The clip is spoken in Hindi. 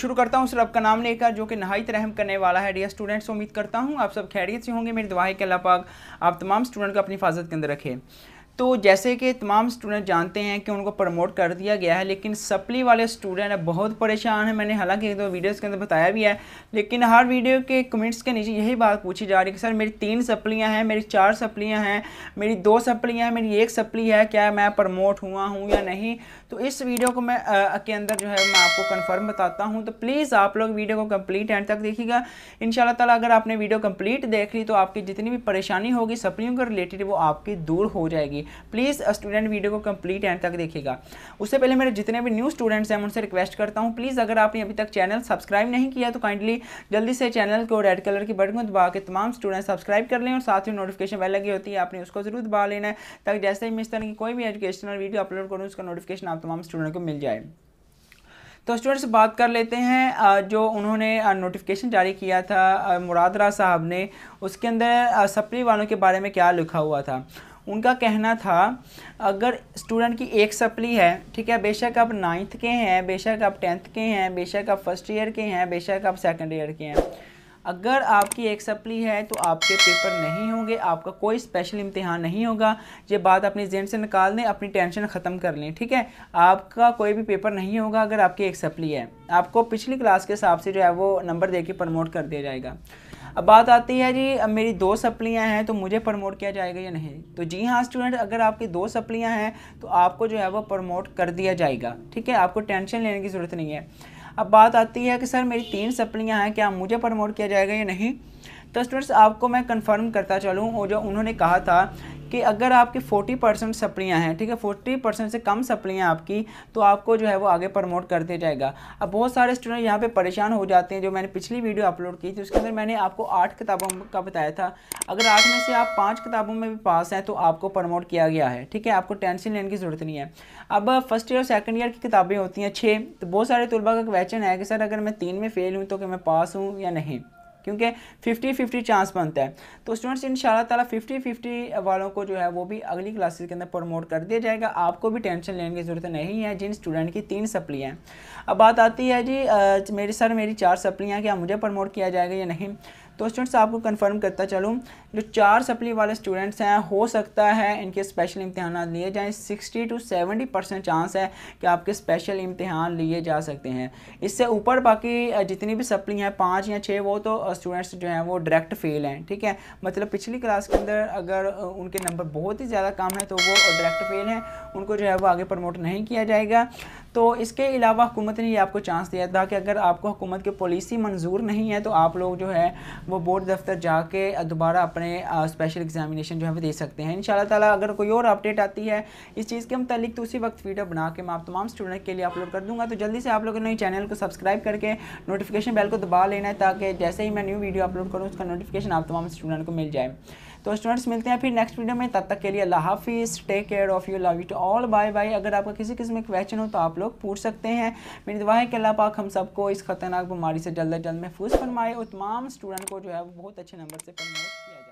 शुरू करता हूँ सर आपका नाम लेकर जो कि नहायत रहम करने वाला है डियर स्टूडेंट्स उम्मीद करता हूँ आप सब खैरियत से होंगे मेरी दुआ के अला पाक आप तमाम स्टूडेंट को अपनी हिफाजत के अंदर रखें तो जैसे कि तमाम स्टूडेंट जानते हैं कि उनको प्रमोट कर दिया गया है लेकिन सप्ली वाले स्टूडेंट बहुत परेशान हैं मैंने हालांकि एक दो वीडियोस के अंदर बताया भी है लेकिन हर वीडियो के कमेंट्स के नीचे यही बात पूछी जा रही है कि सर मेरी तीन सप्लियाँ हैं मेरी चार सप्लियाँ हैं मेरी दो सप्लियाँ हैं मेरी एक सप्ली है क्या मैं प्रमोट हुआ हूँ या नहीं तो इस वीडियो को मैं आ, के अंदर जो है मैं आपको कन्फर्म बताता हूँ तो प्लीज़ आप लोग वीडियो को कम्प्लीट एंड तक देखिएगा इन तला अगर आपने वीडियो कम्प्लीट देख ली तो आपकी जितनी भी परेशानी होगी सप्लियों के रिलेटेड वो आपकी दूर हो जाएगी प्लीज़ स्टूडेंट वीडियो को कंप्लीट एंड तक देखेगा उससे पहले मेरे जितने भी न्यू स्टूडेंट्स हैं उनसे रिक्वेस्ट करता हूँ प्लीज़ अगर आपने अभी तक चैनल सब्सक्राइब नहीं किया तो काइंडली जल्दी से चैनल को रेड कलर की बटन को दबा के तमाम स्टूडेंट सब्सक्राइब कर लें और साथ ही नोटिफिकेशन बेल लगी होती है आपने उसको जरूर दबा लेना है ताकि जैसे ही मैं इस तरह की कोई भी एजुकेशनल वीडियो अपलोड करूँ उसका नोटिफिकेशन आप तमाम स्टूडेंट को मिल जाए तो स्टूडेंट्स बात कर लेते हैं जो उन्होंने नोटिफिकेशन जारी किया था मुरादरा साहब ने उसके अंदर सप्ली वालों के बारे में क्या लिखा हुआ था उनका कहना था अगर स्टूडेंट की एक सप्ली है ठीक है बेशक आप नाइन्थ के हैं बेशक आप टेंथ के हैं बेशक आप फर्स्ट ईयर के हैं बेशक आप सेकेंड ईयर के हैं अगर आपकी एक सप्ली है तो आपके पेपर नहीं होंगे आपका कोई स्पेशल इम्तिहान नहीं होगा ये बात अपनी जेन से निकाल लें अपनी टेंशन ख़त्म कर लें ठीक है आपका कोई भी पेपर नहीं होगा अगर आपकी एक सप्ली है आपको पिछली क्लास के हिसाब से जो है वो नंबर दे के प्रमोट कर दिया जाएगा अब बात आती है जी अब मेरी दो सप्लियाँ हैं तो मुझे प्रमोट किया जाएगा या नहीं तो जी हाँ स्टूडेंट अगर आपकी दो सप्लियाँ हैं तो आपको जो है वो प्रमोट कर दिया जाएगा ठीक है आपको टेंशन लेने की ज़रूरत नहीं है अब बात आती है कि सर मेरी तीन सप्लियाँ हैं क्या मुझे प्रमोट किया जाएगा या नहीं तो स्टूडेंट्स आपको मैं कंफर्म करता चलूँ और जो उन्होंने कहा था कि अगर आपकी 40 परसेंट सप्लियाँ हैं ठीक है 40 परसेंट से कम सप्लियाँ आपकी तो आपको जो है वो आगे प्रमोट कर दिया जाएगा अब बहुत सारे स्टूडेंट यहाँ पे परेशान हो जाते हैं जो मैंने पिछली वीडियो अपलोड की थी उसके अंदर मैंने आपको आठ किताबों का बताया था अगर आठ में से आप पाँच किताबों में भी पास हैं तो आपको प्रमोट किया गया है ठीक है आपको टेंशन लेने की ज़रूरत नहीं है अब फर्स्ट ईयर और सेकेंड ईयर की किताबें होती हैं छः तो बहुत सारे तलबा का क्वेश्चन है कि सर अगर मैं तीन में फ़ेल हूँ तो क्या मैं पास हूँ या नहीं क्योंकि 50-50 चांस बनता है तो स्टूडेंट्स इन तला 50-50 वालों को जो है वो भी अगली क्लासेस के अंदर प्रमोट कर दिया जाएगा आपको भी टेंशन लेने की ज़रूरत नहीं है जिन स्टूडेंट की तीन सप्लियाँ हैं अब बात आती है जी आ, मेरी सर मेरी चार सप्लियाँ क्या मुझे प्रमोट किया जाएगा या नहीं तो स्टूडेंट्स आपको कंफर्म करता चलूँ जो चार सप्ली वाले स्टूडेंट्स हैं हो सकता है इनके स्पेशल इम्तहान लिए जाएँ sixty to seventy percent chance है कि आपके स्पेशल इम्तहान लिए जा सकते हैं इससे ऊपर बाकी जितनी भी सप्ली हैं पाँच या छः वो तो स्टूडेंट्स जो हैं वो डायरेक्ट फेल हैं ठीक है मतलब पिछली क्लास के अंदर अगर उनके नंबर बहुत ही ज़्यादा कम है तो वो डायरेक्ट फेल हैं उनको जो है वो आगे प्रमोट नहीं किया जाएगा तो इसके अलावा हुकूमत ने ये आपको चांस दिया था कि अगर आपको हुकूमत की पॉलिसी मंजूर नहीं है तो आप लोग जो है वो बोर्ड दफ्तर जाके दोबारा अपने स्पेशल एग्जामिनेशन जो है वो दे सकते हैं इन ताला अगर कोई और अपडेट आती है इस चीज़ के मतलब तो उसी वक्त वीडियो बना के मैं आप तमाम स्टूडेंट के लिए अपलोड कर दूँगा तो जल्दी से आप लोग नई चैनल को सब्सक्राइब करके नोटिफिकेशन बेल को दबा लेना है ताकि जैसे ही मैं न्यू वीडियो अपलोड करूँ उसका नोटिफिकेशन आप तमाम स्टूडेंट को मिल जाए तो स्टूडेंट्स मिलते हैं फिर नेक्स्ट वीडियो में तब तक के लिए अल्लाह हाफिज़ take care of you love it all bye bye अगर आपका किसी किस्म में क्वेश्चन हो तो आप लोग पूछ सकते हैं मेरी दुआ है कि अल्लाह पाक हम सबको इस खतरनाक बीमारी से जल्द अज जल्द महफूज फरमाए और तमाम स्टूडेंट को जो है वो बहुत अच्छे नंबर से प्रमोट किया जाए